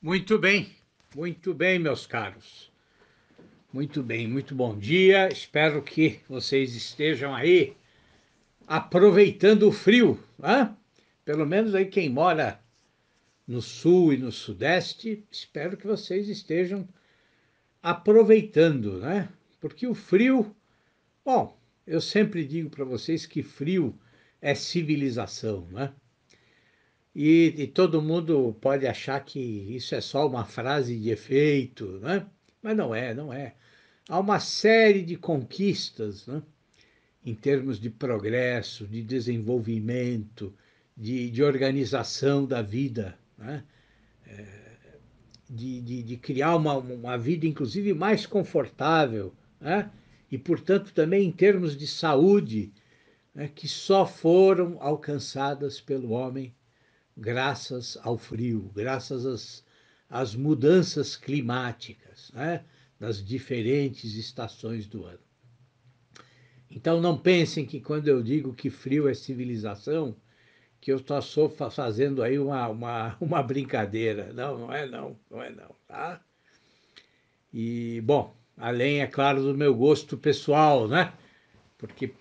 Muito bem, muito bem, meus caros. Muito bem, muito bom dia. Espero que vocês estejam aí aproveitando o frio, hein? pelo menos aí quem mora no sul e no sudeste, espero que vocês estejam aproveitando, né? Porque o frio, bom, eu sempre digo para vocês que frio é civilização, né? E, e, todo mundo pode achar que isso é só uma frase de efeito, né? Mas não é, não é. Há uma série de conquistas, né? Em termos de progresso, de desenvolvimento, de, de organização da vida né? É, de, de, de, criar uma, uma vida, inclusive, mais confortável, né? e, portanto, também em termos de saúde, né? que só foram alcançadas pelo homem graças ao frio, graças às, às mudanças climáticas né? das diferentes estações do ano. Então, não pensem que quando eu digo que frio é civilização, que eu só estou fazendo aí uma, uma, uma brincadeira. Não, não é não, não é não, tá? E, bom, além, é claro, do meu gosto pessoal, né? Porque,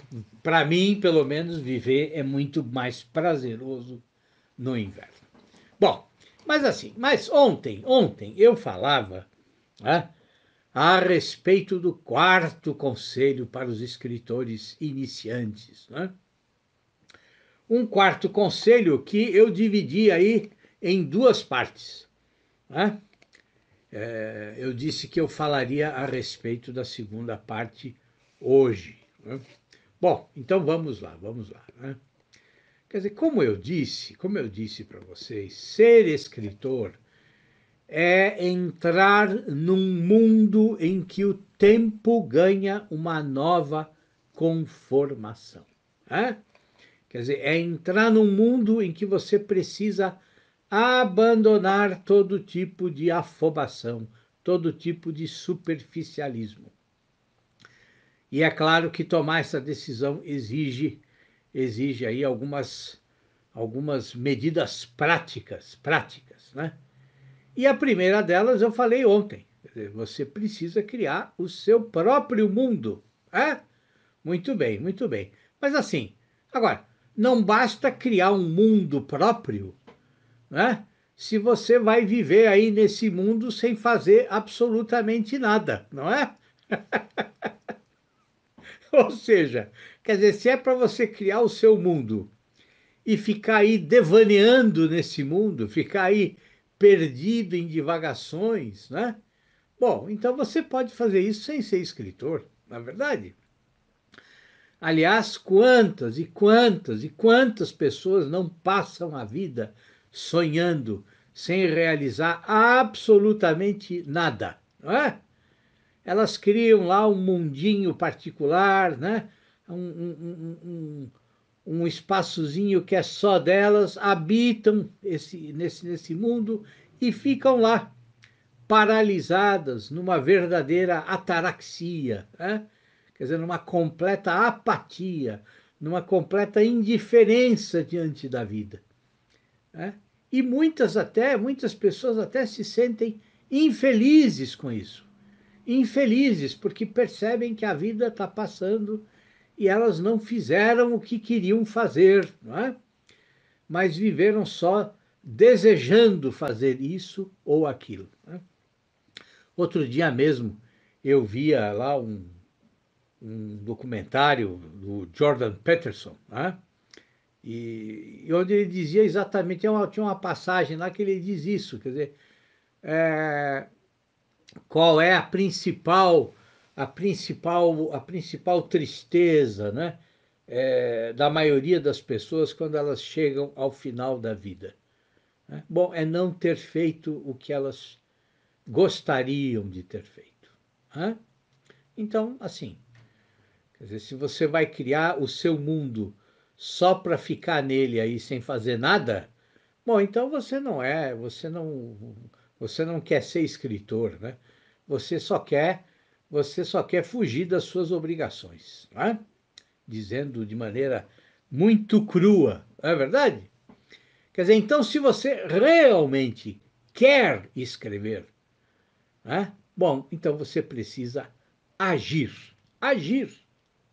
para mim, pelo menos, viver é muito mais prazeroso no inverno. Bom, mas assim, mas ontem, ontem eu falava né, a respeito do quarto conselho para os escritores iniciantes, né? um quarto conselho que eu dividi aí em duas partes. Né? É, eu disse que eu falaria a respeito da segunda parte hoje. Né? Bom, então vamos lá, vamos lá. Né? Quer dizer, como eu disse, como eu disse para vocês, ser escritor é entrar num mundo em que o tempo ganha uma nova conformação. Né? Quer dizer, é entrar num mundo em que você precisa abandonar todo tipo de afobação, todo tipo de superficialismo. E é claro que tomar essa decisão exige exige aí algumas algumas medidas práticas, práticas, né? E a primeira delas eu falei ontem, você precisa criar o seu próprio mundo, é? Muito bem, muito bem. Mas assim, agora não basta criar um mundo próprio, né? Se você vai viver aí nesse mundo sem fazer absolutamente nada, não é? Ou seja, quer dizer, se é para você criar o seu mundo e ficar aí devaneando nesse mundo, ficar aí perdido em divagações, né? Bom, então você pode fazer isso sem ser escritor, na é verdade. Aliás, quantas e quantas e quantas pessoas não passam a vida sonhando sem realizar absolutamente nada, não é? Elas criam lá um mundinho particular, né? um, um, um, um, espaçozinho que é só delas, habitam esse, nesse, nesse mundo e ficam lá, paralisadas numa verdadeira ataraxia. Né? quer dizer, numa completa apatia, numa completa indiferença diante da vida. Né? E muitas até, muitas pessoas até se sentem infelizes com isso. Infelizes porque percebem que a vida está passando e elas não fizeram o que queriam fazer, não é? Mas viveram só desejando fazer isso ou aquilo. Né? Outro dia mesmo eu via lá um um documentário do Jordan Peterson, né? E, e, onde ele dizia exatamente, tinha uma, tinha uma, passagem lá que ele diz isso, quer dizer, é, qual é a principal, a principal, a principal tristeza, né? É, da maioria das pessoas quando elas chegam ao final da vida. Né? Bom, é não ter feito o que elas gostariam de ter feito. Né? Então, assim, Quer dizer, se você vai criar o seu mundo só para ficar nele aí sem fazer nada, bom, então você não é, você não, você não quer ser escritor, né? Você só quer, você só quer fugir das suas obrigações, né? Dizendo de maneira muito crua, não é verdade? Quer dizer, então se você realmente quer escrever, né? bom, então você precisa agir, agir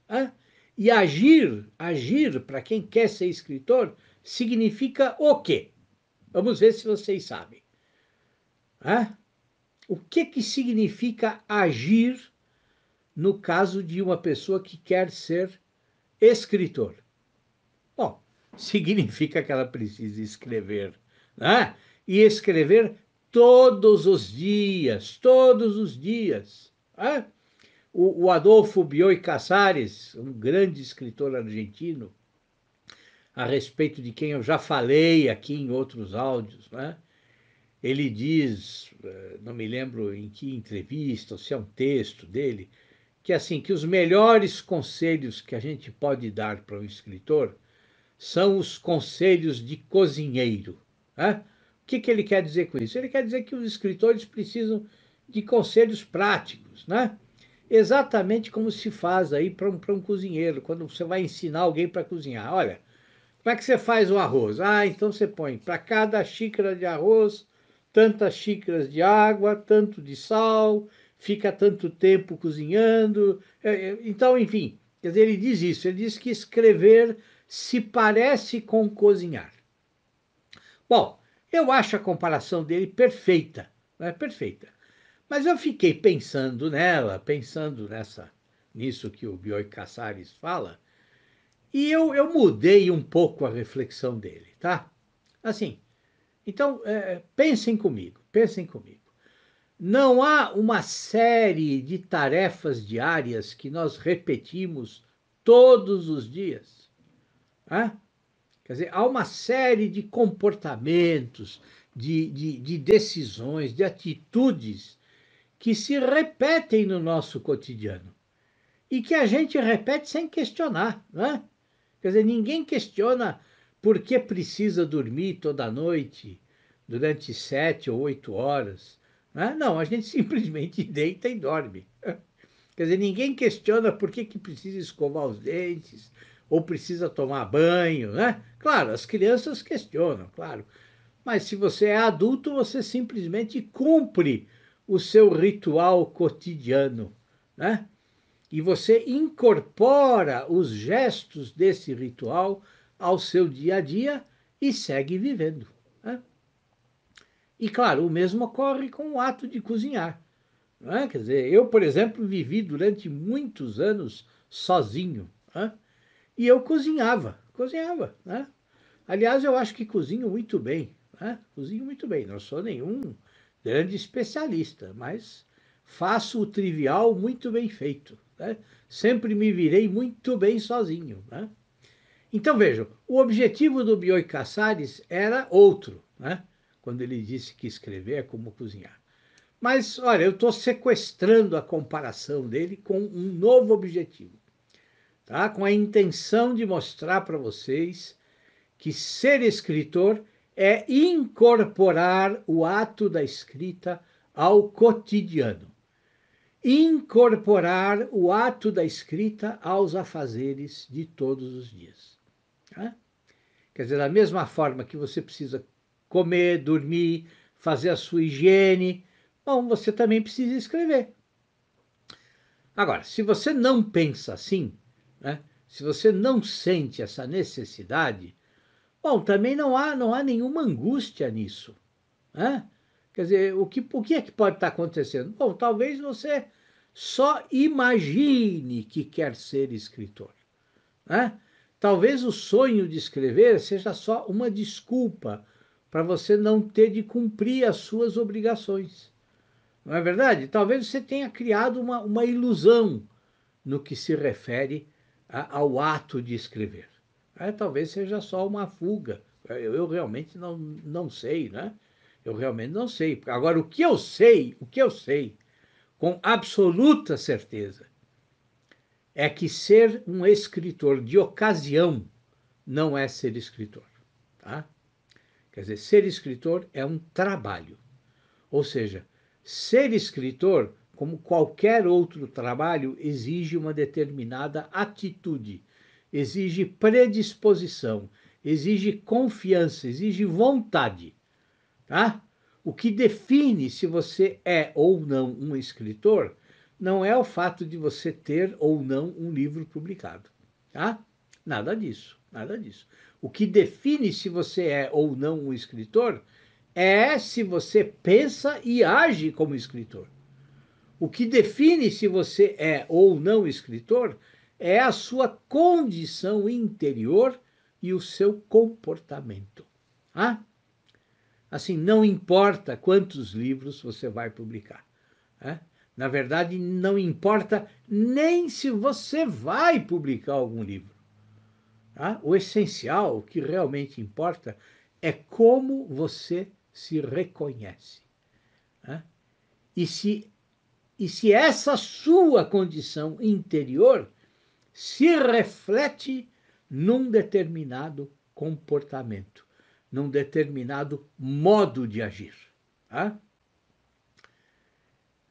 né? E agir, agir para quem quer ser escritor, significa o quê? Vamos ver se vocês sabem. Né? O que, que significa agir no caso de uma pessoa que quer ser escritor? Bom, significa que ela precisa escrever, né? E escrever todos os dias, todos os dias. Né? O, o Adolfo Bioy Casares, um grande escritor argentino, a respeito de quem eu já falei aqui em outros áudios, né? ele diz, eh, não me lembro em que entrevista, ou se é um texto dele, que assim que os melhores conselhos que a gente pode dar para um escritor são os conselhos de cozinheiro. Né? O que, que ele quer dizer com isso? Ele quer dizer que os escritores precisam de conselhos práticos, né? exatamente como se faz aí para um, um cozinheiro, quando você vai ensinar alguém para cozinhar. Olha, como é que você faz o arroz? Ah, então você põe para cada xícara de arroz, tantas xícaras de água, tanto de sal, fica tanto tempo cozinhando. É, é, então, enfim, quer dizer, ele diz isso, ele diz que escrever se parece com cozinhar. Bom, eu acho a comparação dele perfeita, não é perfeita. Mas eu fiquei pensando nela, pensando nessa nisso que o Bioy Casares fala, e eu, eu mudei um pouco a reflexão dele, tá? Assim, então, é, pensem comigo, pensem comigo. Não há uma série de tarefas diárias que nós repetimos todos os dias. Né? Quer dizer, há uma série de comportamentos, de, de, de decisões, de atitudes que se repetem no nosso cotidiano e que a gente repete sem questionar, né? Quer dizer, ninguém questiona por que precisa dormir toda noite durante sete ou oito horas. Né? Não, a gente simplesmente deita e dorme. Quer dizer, ninguém questiona por que, que precisa escovar os dentes ou precisa tomar banho, né? Claro, as crianças questionam, claro. Mas se você é adulto, você simplesmente cumpre o seu ritual cotidiano, né? E você incorpora os gestos desse ritual ao seu dia a dia e segue vivendo. Né? E claro, o mesmo ocorre com o ato de cozinhar. Né? Quer dizer, eu, por exemplo, vivi durante muitos anos sozinho. Né? E eu cozinhava, cozinhava. Né? Aliás, eu acho que cozinho muito bem. Né? Cozinho muito bem, não sou nenhum grande especialista, mas faço o trivial muito bem feito. Né? Sempre me virei muito bem sozinho. Né? Então vejam, o objetivo do Bioy Casares era outro, né? quando ele disse que escrever é como cozinhar. Mas, olha, eu estou sequestrando a comparação dele com um novo objetivo, tá? com a intenção de mostrar para vocês que ser escritor é incorporar o ato da escrita ao cotidiano, incorporar o ato da escrita aos afazeres de todos os dias. Né? Quer dizer, da mesma forma que você precisa comer, dormir, fazer a sua higiene, bom, você também precisa escrever. Agora, se você não pensa assim, né? se você não sente essa necessidade, Bom, também não há, não há nenhuma angústia nisso. Né? Quer dizer, o que, o que é que pode estar acontecendo? Bom, talvez você só imagine que quer ser escritor. Né? Talvez o sonho de escrever seja só uma desculpa para você não ter de cumprir as suas obrigações. Não é verdade? Talvez você tenha criado uma, uma ilusão no que se refere a, ao ato de escrever. É, talvez seja só uma fuga. É, eu, eu realmente não, não sei, né? Eu realmente não sei. Agora, o que eu sei, o que eu sei, com absoluta certeza, é que ser um escritor de ocasião não é ser escritor. Tá? Quer dizer, ser escritor é um trabalho. Ou seja, ser escritor, como qualquer outro trabalho, exige uma determinada atitude exige predisposição, exige confiança, exige vontade, tá? O que define se você é ou não um escritor não é o fato de você ter ou não um livro publicado, tá? Nada disso, nada disso. O que define se você é ou não um escritor é se você pensa e age como escritor. O que define se você é ou não escritor é a sua condição interior e o seu comportamento. Ah? Assim, não importa quantos livros você vai publicar. Ah, na verdade, não importa nem se você vai publicar algum livro. Tá? O essencial, o que realmente importa, é como você se reconhece. Né? E, se, e se essa sua condição interior se reflete num determinado comportamento, num determinado modo de agir. Tá?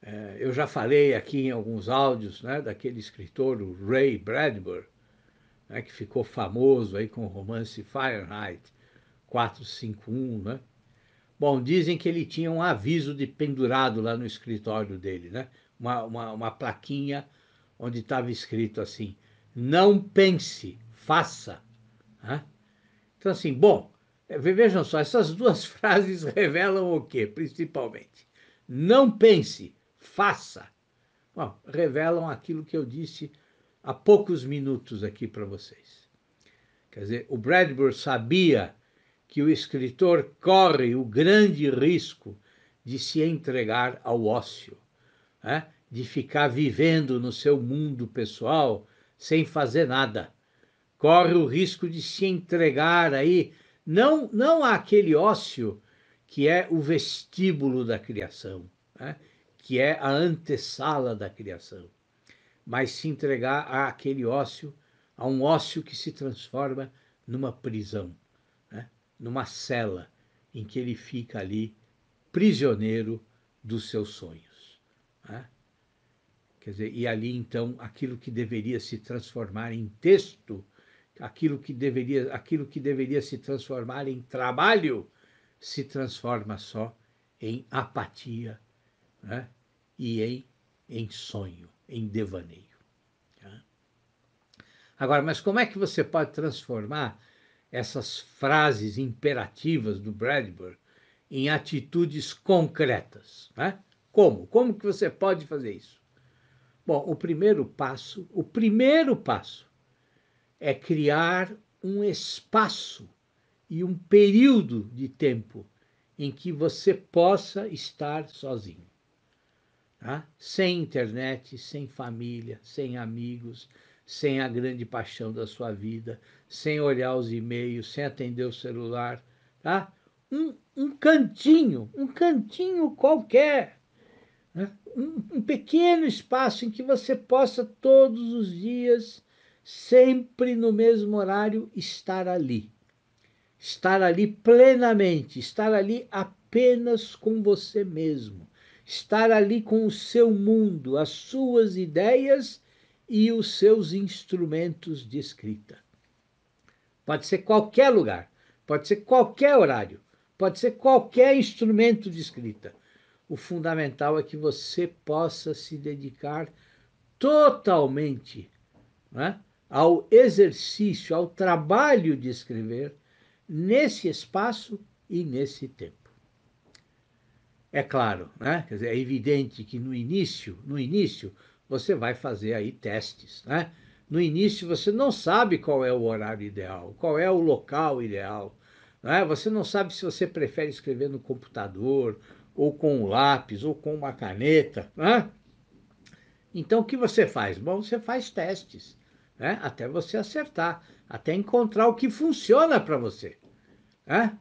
É, eu já falei aqui em alguns áudios né, daquele escritor, o Ray Bradbury, né, que ficou famoso aí com o romance Fahrenheit 451. Né? Bom, dizem que ele tinha um aviso de pendurado lá no escritório dele, né? uma, uma, uma plaquinha onde estava escrito assim: não pense, faça. Né? Então, assim, bom, eh, vejam só, essas duas frases revelam o quê, principalmente? Não pense, faça. Bom, revelam aquilo que eu disse há poucos minutos aqui para vocês. Quer dizer, o Bradbury sabia que o escritor corre o grande risco de se entregar ao ócio, né? de ficar vivendo no seu mundo pessoal, sem fazer nada. Corre o risco de se entregar aí, não, não àquele ócio que é o vestíbulo da criação, né? que é a antessala da criação, mas se entregar àquele ócio, a um ócio que se transforma numa prisão, né? numa cela em que ele fica ali prisioneiro dos seus sonhos. Né? Quer dizer, e ali então aquilo que deveria se transformar em texto, aquilo que deveria, aquilo que deveria se transformar em trabalho, se transforma só em apatia né? e em, em sonho, em devaneio. Né? Agora, mas como é que você pode transformar essas frases imperativas do Bradbury em atitudes concretas? Né? Como? Como que você pode fazer isso? Bom, o primeiro passo, o primeiro passo é criar um espaço e um período de tempo em que você possa estar sozinho. Tá? Sem internet, sem família, sem amigos, sem a grande paixão da sua vida, sem olhar os e-mails, sem atender o celular. Tá? Um, um cantinho, um cantinho qualquer né? Um, um pequeno espaço em que você possa todos os dias, sempre no mesmo horário, estar ali. Estar ali plenamente, estar ali apenas com você mesmo. Estar ali com o seu mundo, as suas ideias e os seus instrumentos de escrita. Pode ser qualquer lugar, pode ser qualquer horário, pode ser qualquer instrumento de escrita o fundamental é que você possa se dedicar totalmente né, ao exercício, ao trabalho de escrever nesse espaço e nesse tempo. É claro, né? Quer dizer, é evidente que no início, no início você vai fazer aí testes, né? No início você não sabe qual é o horário ideal, qual é o local ideal, né? Você não sabe se você prefere escrever no computador ou com um lápis, ou com uma caneta. Né? Então, o que você faz? Bom, você faz testes, né? até você acertar, até encontrar o que funciona para você. Né?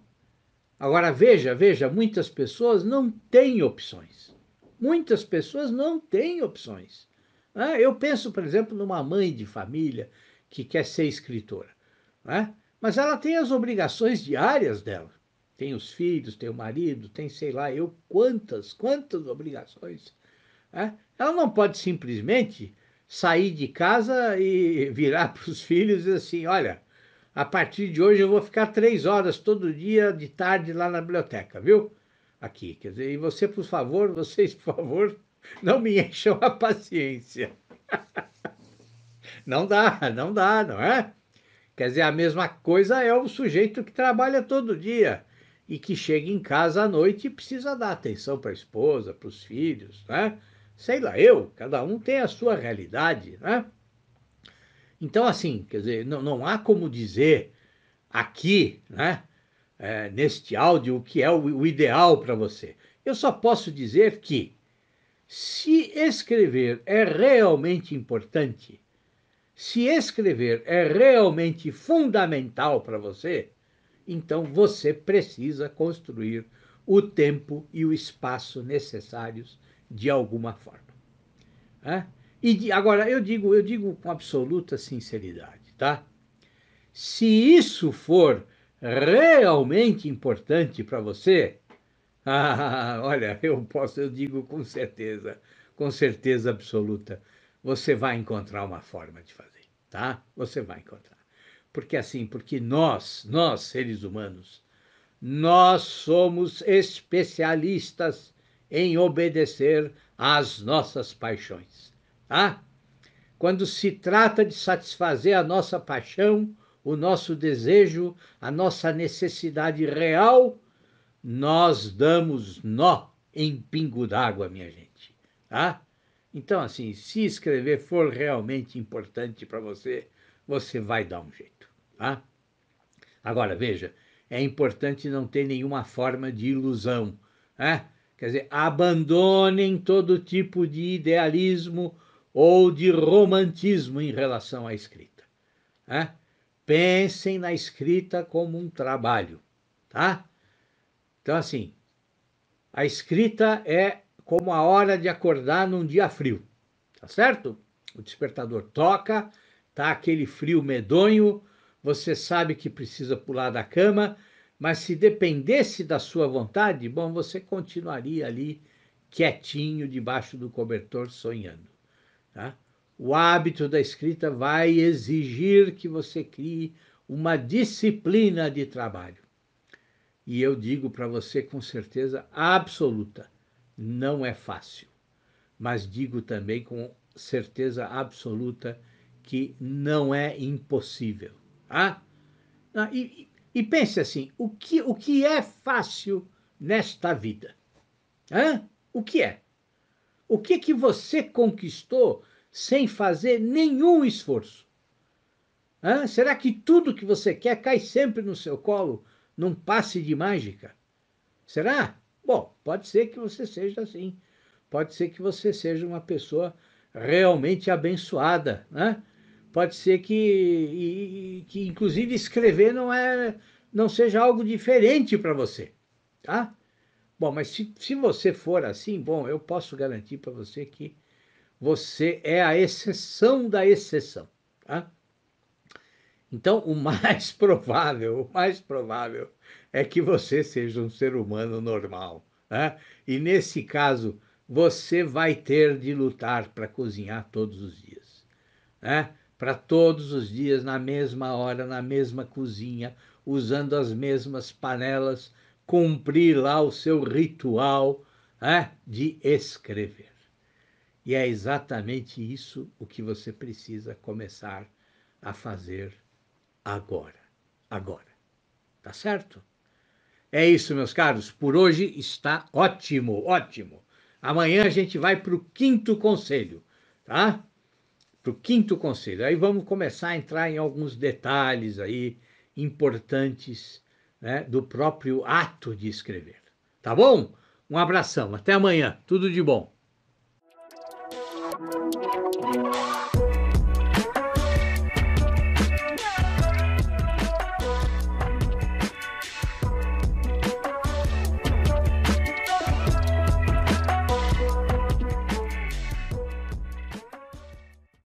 Agora, veja, veja, muitas pessoas não têm opções. Muitas pessoas não têm opções. Né? Eu penso, por exemplo, numa mãe de família que quer ser escritora, né? mas ela tem as obrigações diárias dela tem os filhos, tem o marido, tem sei lá eu quantas, quantas obrigações. Né? Ela não pode simplesmente sair de casa e virar para os filhos e dizer assim: olha, a partir de hoje eu vou ficar três horas todo dia de tarde lá na biblioteca, viu? Aqui, quer dizer, e você, por favor, vocês, por favor, não me encham a paciência. Não dá, não dá, não é? Quer dizer, a mesma coisa é o sujeito que trabalha todo dia e que chega em casa à noite e precisa dar atenção para a esposa, para os filhos, né? Sei lá, eu, cada um tem a sua realidade, né? Então, assim, quer dizer, não, não há como dizer aqui, né, é, neste áudio, o que é o, o ideal para você. Eu só posso dizer que, se escrever é realmente importante, se escrever é realmente fundamental para você, então você precisa construir o tempo e o espaço necessários de alguma forma. É? E de, agora eu digo, eu digo com absoluta sinceridade, tá? Se isso for realmente importante para você, ah, olha, eu posso, eu digo com certeza, com certeza absoluta, você vai encontrar uma forma de fazer, tá? Você vai encontrar. Porque assim, porque nós, nós seres humanos, nós somos especialistas em obedecer às nossas paixões, tá? Quando se trata de satisfazer a nossa paixão, o nosso desejo, a nossa necessidade real, nós damos nó em pingo d'água, minha gente, tá? Então, assim, se escrever for realmente importante para você, você vai dar um jeito, tá? Agora, veja, é importante não ter nenhuma forma de ilusão, né? Quer dizer, abandonem todo tipo de idealismo ou de romantismo em relação à escrita, né? Pensem na escrita como um trabalho, tá? Então, assim, a escrita é como a hora de acordar num dia frio, tá certo? O despertador toca, tá aquele frio medonho, você sabe que precisa pular da cama, mas se dependesse da sua vontade, bom, você continuaria ali quietinho debaixo do cobertor sonhando, tá? O hábito da escrita vai exigir que você crie uma disciplina de trabalho. E eu digo para você com certeza absoluta, não é fácil. Mas digo também com certeza absoluta que não é impossível. Tá? ah? E, e pense assim: o que, o que é fácil nesta vida? Ah? O que é? O que que você conquistou sem fazer nenhum esforço? Ah? Será que tudo que você quer cai sempre no seu colo, num passe de mágica? Será? Bom, pode ser que você seja assim. Pode ser que você seja uma pessoa realmente abençoada, né? Pode ser que, e, que inclusive, escrever não, é, não seja algo diferente para você, tá? Bom, mas se, se você for assim, bom, eu posso garantir para você que você é a exceção da exceção, tá? Então, o mais provável, o mais provável é que você seja um ser humano normal, né? E nesse caso, você vai ter de lutar para cozinhar todos os dias, né? para todos os dias, na mesma hora, na mesma cozinha, usando as mesmas panelas, cumprir lá o seu ritual é, de escrever. E é exatamente isso o que você precisa começar a fazer agora. Agora. Tá certo? É isso, meus caros. Por hoje está ótimo, ótimo. Amanhã a gente vai para o quinto conselho, tá? para o quinto conselho. Aí vamos começar a entrar em alguns detalhes aí importantes né, do próprio ato de escrever. Tá bom? Um abração, até amanhã, tudo de bom.